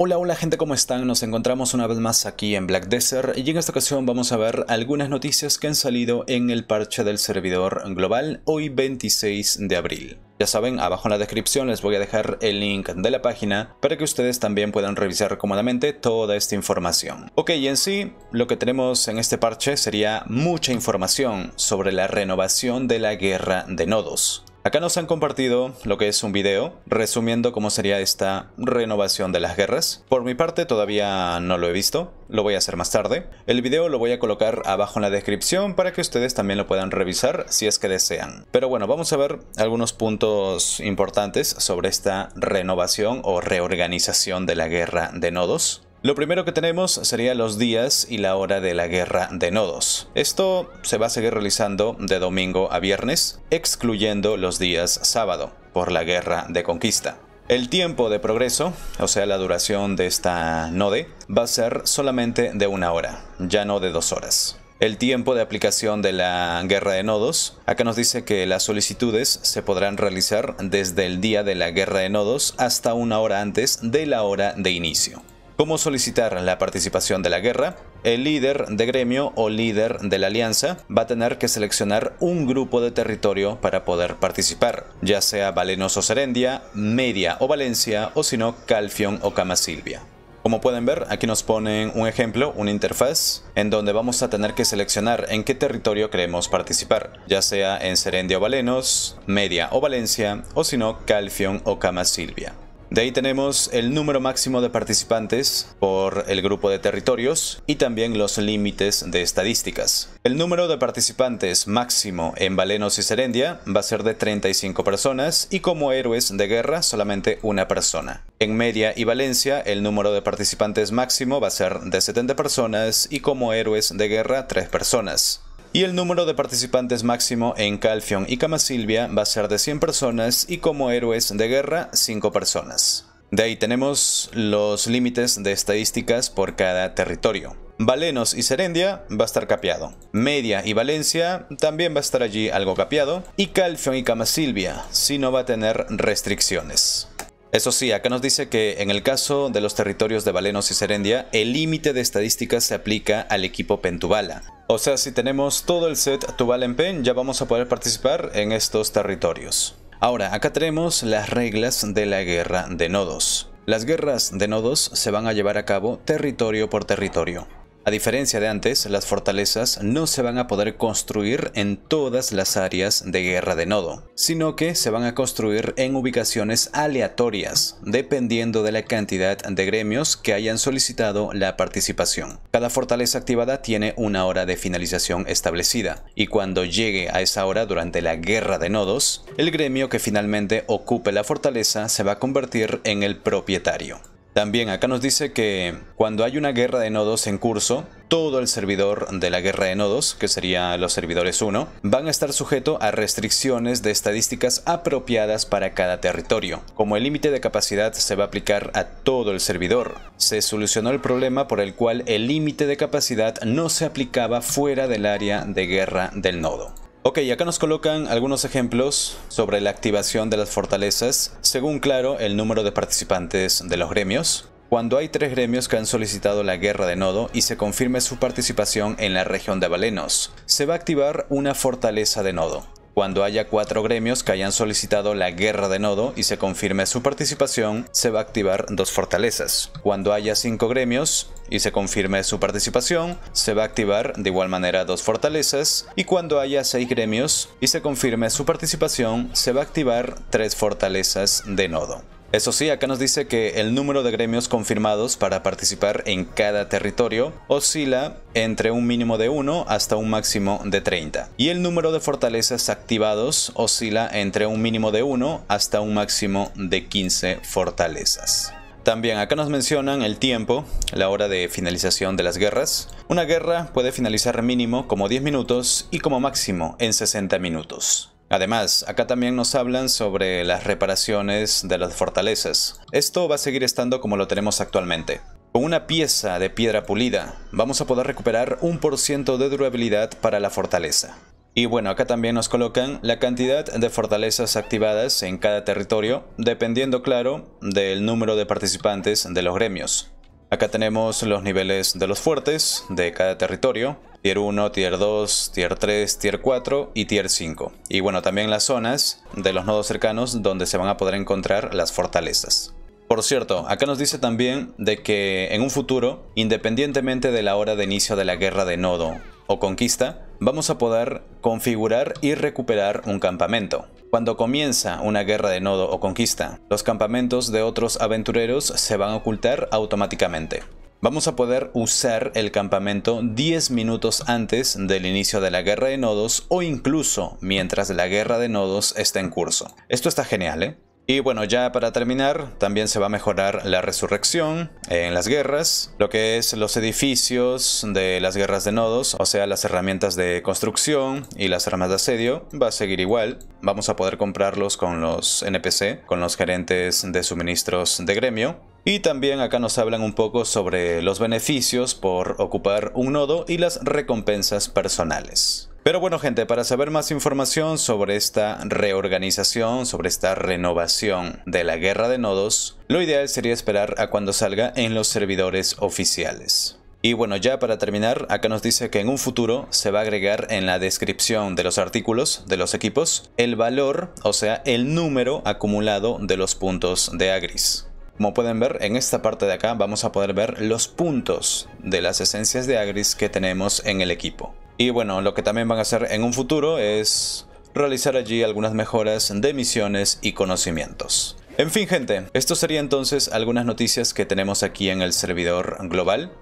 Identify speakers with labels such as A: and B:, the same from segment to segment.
A: Hola, hola gente, ¿cómo están? Nos encontramos una vez más aquí en Black Desert y en esta ocasión vamos a ver algunas noticias que han salido en el parche del servidor global hoy 26 de abril. Ya saben, abajo en la descripción les voy a dejar el link de la página para que ustedes también puedan revisar cómodamente toda esta información. Ok, y en sí, lo que tenemos en este parche sería mucha información sobre la renovación de la guerra de nodos. Acá nos han compartido lo que es un video resumiendo cómo sería esta renovación de las guerras. Por mi parte todavía no lo he visto, lo voy a hacer más tarde. El video lo voy a colocar abajo en la descripción para que ustedes también lo puedan revisar si es que desean. Pero bueno, vamos a ver algunos puntos importantes sobre esta renovación o reorganización de la guerra de nodos. Lo primero que tenemos sería los días y la hora de la guerra de nodos. Esto se va a seguir realizando de domingo a viernes, excluyendo los días sábado, por la guerra de conquista. El tiempo de progreso, o sea la duración de esta node, va a ser solamente de una hora, ya no de dos horas. El tiempo de aplicación de la guerra de nodos, acá nos dice que las solicitudes se podrán realizar desde el día de la guerra de nodos hasta una hora antes de la hora de inicio. ¿Cómo solicitar la participación de la guerra, el líder de gremio o líder de la alianza va a tener que seleccionar un grupo de territorio para poder participar, ya sea Valenos o Serendia, Media o Valencia o si no Calfion o Silvia. Como pueden ver, aquí nos ponen un ejemplo, una interfaz, en donde vamos a tener que seleccionar en qué territorio queremos participar, ya sea en Serendia o Valenos, Media o Valencia, o si no, Calfion o Silvia. De ahí tenemos el número máximo de participantes por el grupo de territorios y también los límites de estadísticas. El número de participantes máximo en Valenos y Serendia va a ser de 35 personas y como héroes de guerra solamente una persona. En Media y Valencia el número de participantes máximo va a ser de 70 personas y como héroes de guerra 3 personas y el número de participantes máximo en Calfion y Camasilvia va a ser de 100 personas y como héroes de guerra 5 personas. De ahí tenemos los límites de estadísticas por cada territorio. Valenos y Serendia va a estar capeado. Media y Valencia también va a estar allí algo capeado. Y Calfion y Camasilvia si no va a tener restricciones. Eso sí, acá nos dice que en el caso de los territorios de Valenos y Serendia, el límite de estadísticas se aplica al equipo Pentubala, o sea, si tenemos todo el set en Pen, ya vamos a poder participar en estos territorios. Ahora, acá tenemos las reglas de la guerra de nodos. Las guerras de nodos se van a llevar a cabo territorio por territorio. A diferencia de antes, las fortalezas no se van a poder construir en todas las áreas de guerra de nodo, sino que se van a construir en ubicaciones aleatorias, dependiendo de la cantidad de gremios que hayan solicitado la participación. Cada fortaleza activada tiene una hora de finalización establecida, y cuando llegue a esa hora durante la guerra de nodos, el gremio que finalmente ocupe la fortaleza se va a convertir en el propietario. También acá nos dice que cuando hay una guerra de nodos en curso, todo el servidor de la guerra de nodos, que sería los servidores 1, van a estar sujeto a restricciones de estadísticas apropiadas para cada territorio. Como el límite de capacidad se va a aplicar a todo el servidor, se solucionó el problema por el cual el límite de capacidad no se aplicaba fuera del área de guerra del nodo. Ok, acá nos colocan algunos ejemplos sobre la activación de las fortalezas, según claro el número de participantes de los gremios. Cuando hay tres gremios que han solicitado la guerra de nodo y se confirme su participación en la región de Valenos, se va a activar una fortaleza de nodo. Cuando haya cuatro gremios que hayan solicitado la guerra de nodo y se confirme su participación, se va a activar dos fortalezas. Cuando haya cinco gremios y se confirme su participación, se va a activar de igual manera dos fortalezas. Y cuando haya seis gremios y se confirme su participación, se va a activar tres fortalezas de nodo. Eso sí, acá nos dice que el número de gremios confirmados para participar en cada territorio oscila entre un mínimo de 1 hasta un máximo de 30. Y el número de fortalezas activados oscila entre un mínimo de 1 hasta un máximo de 15 fortalezas. También acá nos mencionan el tiempo, la hora de finalización de las guerras. Una guerra puede finalizar mínimo como 10 minutos y como máximo en 60 minutos. Además, acá también nos hablan sobre las reparaciones de las fortalezas. Esto va a seguir estando como lo tenemos actualmente. Con una pieza de piedra pulida, vamos a poder recuperar un por ciento de durabilidad para la fortaleza. Y bueno, acá también nos colocan la cantidad de fortalezas activadas en cada territorio, dependiendo, claro, del número de participantes de los gremios. Acá tenemos los niveles de los fuertes de cada territorio, Tier 1, Tier 2, Tier 3, Tier 4 y Tier 5. Y bueno, también las zonas de los nodos cercanos donde se van a poder encontrar las fortalezas. Por cierto, acá nos dice también de que en un futuro, independientemente de la hora de inicio de la guerra de nodo o conquista, vamos a poder configurar y recuperar un campamento. Cuando comienza una guerra de nodo o conquista, los campamentos de otros aventureros se van a ocultar automáticamente. Vamos a poder usar el campamento 10 minutos antes del inicio de la guerra de nodos o incluso mientras la guerra de nodos está en curso. Esto está genial, ¿eh? Y bueno, ya para terminar, también se va a mejorar la resurrección en las guerras, lo que es los edificios de las guerras de nodos, o sea, las herramientas de construcción y las armas de asedio, va a seguir igual. Vamos a poder comprarlos con los NPC, con los gerentes de suministros de gremio. Y también acá nos hablan un poco sobre los beneficios por ocupar un nodo y las recompensas personales. Pero bueno gente, para saber más información sobre esta reorganización, sobre esta renovación de la guerra de nodos, lo ideal sería esperar a cuando salga en los servidores oficiales. Y bueno, ya para terminar, acá nos dice que en un futuro se va a agregar en la descripción de los artículos de los equipos el valor, o sea, el número acumulado de los puntos de Agris. Como pueden ver, en esta parte de acá vamos a poder ver los puntos de las esencias de Agris que tenemos en el equipo. Y bueno, lo que también van a hacer en un futuro es realizar allí algunas mejoras de misiones y conocimientos. En fin gente, esto sería entonces algunas noticias que tenemos aquí en el servidor global.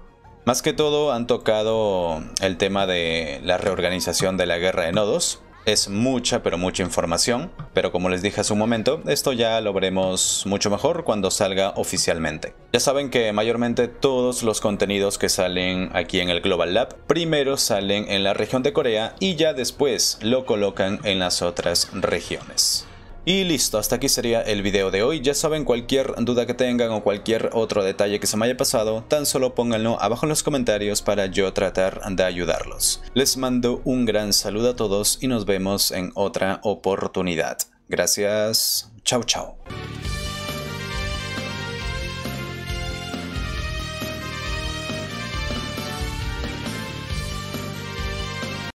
A: Más que todo han tocado el tema de la reorganización de la guerra de nodos, es mucha, pero mucha información, pero como les dije hace un momento, esto ya lo veremos mucho mejor cuando salga oficialmente. Ya saben que mayormente todos los contenidos que salen aquí en el Global Lab primero salen en la región de Corea y ya después lo colocan en las otras regiones. Y listo, hasta aquí sería el video de hoy. Ya saben, cualquier duda que tengan o cualquier otro detalle que se me haya pasado, tan solo pónganlo abajo en los comentarios para yo tratar de ayudarlos. Les mando un gran saludo a todos y nos vemos en otra oportunidad. Gracias, chao chao.